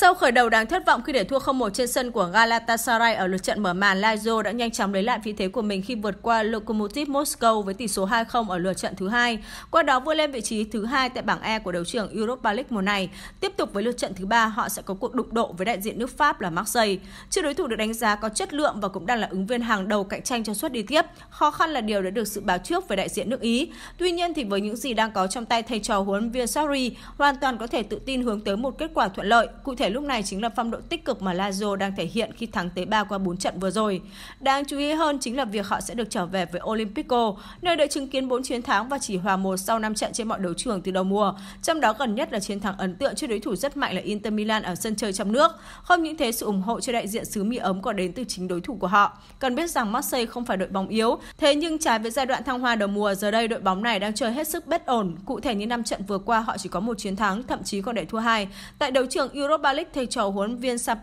Sau khởi đầu đáng thất vọng khi để thua 0-1 trên sân của Galatasaray ở lượt trận mở màn, Lazio đã nhanh chóng lấy lại vị thế của mình khi vượt qua Lokomotiv Moscow với tỷ số 2-0 ở lượt trận thứ hai. Qua đó vươn lên vị trí thứ hai tại bảng E của đấu trường Europa League mùa này. Tiếp tục với lượt trận thứ ba, họ sẽ có cuộc đụng độ với đại diện nước Pháp là Marseille. Chưa đối thủ được đánh giá có chất lượng và cũng đang là ứng viên hàng đầu cạnh tranh cho suất đi tiếp. Khó khăn là điều đã được dự báo trước về đại diện nước Ý. Tuy nhiên thì với những gì đang có trong tay thầy trò huấn Viên Sarri, hoàn toàn có thể tự tin hướng tới một kết quả thuận lợi. Cụ thể lúc này chính là phong độ tích cực mà Lazio đang thể hiện khi thắng tới 3 qua 4 trận vừa rồi. Đáng chú ý hơn chính là việc họ sẽ được trở về với Olympico, nơi đã chứng kiến 4 chiến thắng và chỉ hòa một sau 5 trận trên mọi đấu trường từ đầu mùa, trong đó gần nhất là chiến thắng ấn tượng trước đối thủ rất mạnh là Inter Milan ở sân chơi trong nước. Không những thế, sự ủng hộ cho đại diện xứ Mỹ ấm còn đến từ chính đối thủ của họ. Cần biết rằng Marseille không phải đội bóng yếu, thế nhưng trái với giai đoạn thăng hoa đầu mùa, giờ đây đội bóng này đang chơi hết sức bất ổn. Cụ thể như 5 trận vừa qua họ chỉ có một chiến thắng, thậm chí còn để thua hai. Tại đấu trường Europa Felix thầy trò huấn viên Sao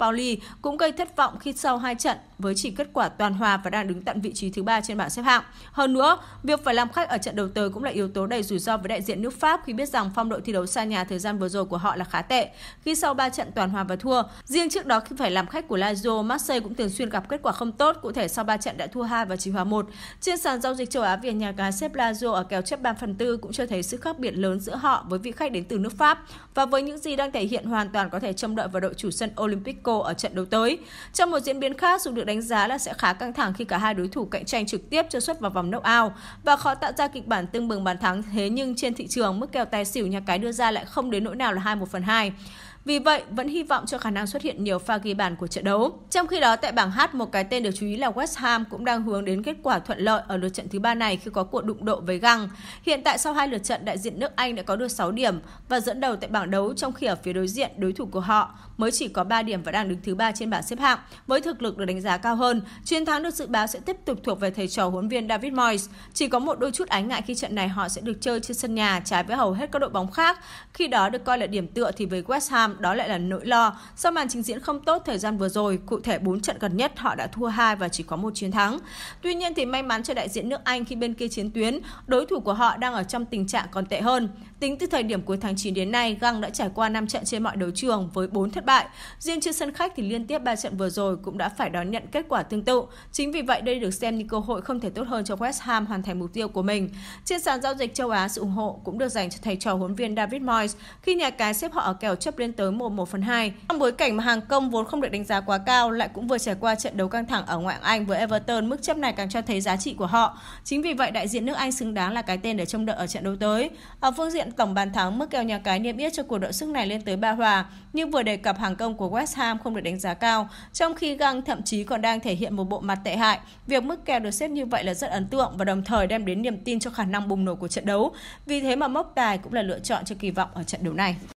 cũng gây thất vọng khi sau hai trận với chỉ kết quả toàn hòa và đang đứng tận vị trí thứ ba trên bảng xếp hạng. Hơn nữa, việc phải làm khách ở trận đầu tới cũng là yếu tố đầy rủi ro với đại diện nước Pháp khi biết rằng phong độ thi đấu xa nhà thời gian vừa rồi của họ là khá tệ khi sau ba trận toàn hòa và thua. Riêng trước đó khi phải làm khách của Lazio, Marseille cũng thường xuyên gặp kết quả không tốt, cụ thể sau ba trận đã thua hai và chỉ hòa một. Trên sàn giao dịch châu Á, việc nhà cá xếp Lazio ở kèo chấp 3 phần tư cũng cho thấy sự khác biệt lớn giữa họ với vị khách đến từ nước Pháp và với những gì đang thể hiện hoàn toàn có thể trông đợi lợi vào đội chủ sân Olympico ở trận đấu tới. Trong một diễn biến khác, dù được đánh giá là sẽ khá căng thẳng khi cả hai đối thủ cạnh tranh trực tiếp cho xuất vào vòng knock-out và khó tạo ra kịch bản tương bừng bàn thắng, thế nhưng trên thị trường mức kèo tài xỉu nhà cái đưa ra lại không đến nỗi nào là 2 1 phần 2. Vì vậy, vẫn hy vọng cho khả năng xuất hiện nhiều pha ghi bàn của trận đấu. Trong khi đó, tại bảng H, một cái tên được chú ý là West Ham cũng đang hướng đến kết quả thuận lợi ở lượt trận thứ ba này khi có cuộc đụng độ với Găng. Hiện tại sau hai lượt trận, đại diện nước Anh đã có được 6 điểm và dẫn đầu tại bảng đấu trong khi ở phía đối diện đối thủ của họ mới chỉ có 3 điểm và đang đứng thứ ba trên bảng xếp hạng với thực lực được đánh giá cao hơn. Chiến thắng được dự báo sẽ tiếp tục thuộc về thầy trò huấn viên David Moyes. Chỉ có một đôi chút ái ngại khi trận này họ sẽ được chơi trên sân nhà trái với hầu hết các đội bóng khác. Khi đó được coi là điểm tựa thì với West Ham đó lại là nỗi lo. Sau màn trình diễn không tốt thời gian vừa rồi, cụ thể 4 trận gần nhất họ đã thua 2 và chỉ có một chiến thắng. Tuy nhiên thì may mắn cho đại diện nước Anh khi bên kia chiến tuyến, đối thủ của họ đang ở trong tình trạng còn tệ hơn. Tính từ thời điểm cuối tháng 9 đến nay, Găng đã trải qua 5 trận trên mọi đấu trường với 4 thất bại. Riêng trên sân khách thì liên tiếp 3 trận vừa rồi cũng đã phải đón nhận kết quả tương tự. Chính vì vậy đây được xem như cơ hội không thể tốt hơn cho West Ham hoàn thành mục tiêu của mình. Trên sàn giao dịch châu Á, sự ủng hộ cũng được dành cho thầy trò huấn viên David Moyes khi nhà cái xếp họ ở kèo chấp lên tới 1-1 2. Trong bối cảnh mà hàng công vốn không được đánh giá quá cao lại cũng vừa trải qua trận đấu căng thẳng ở ngoại Anh với Everton, mức chấp này càng cho thấy giá trị của họ. Chính vì vậy đại diện nước Anh xứng đáng là cái tên để trông đợi ở trận đấu tới. Ở phương diện hiện tổng bàn thắng mức kèo nhà cái niêm yết cho cuộc đội sức này lên tới 3 hòa, nhưng vừa đề cập hàng công của West Ham không được đánh giá cao, trong khi Găng thậm chí còn đang thể hiện một bộ mặt tệ hại. Việc mức kèo được xếp như vậy là rất ấn tượng và đồng thời đem đến niềm tin cho khả năng bùng nổ của trận đấu. Vì thế mà mốc tài cũng là lựa chọn cho kỳ vọng ở trận đấu này.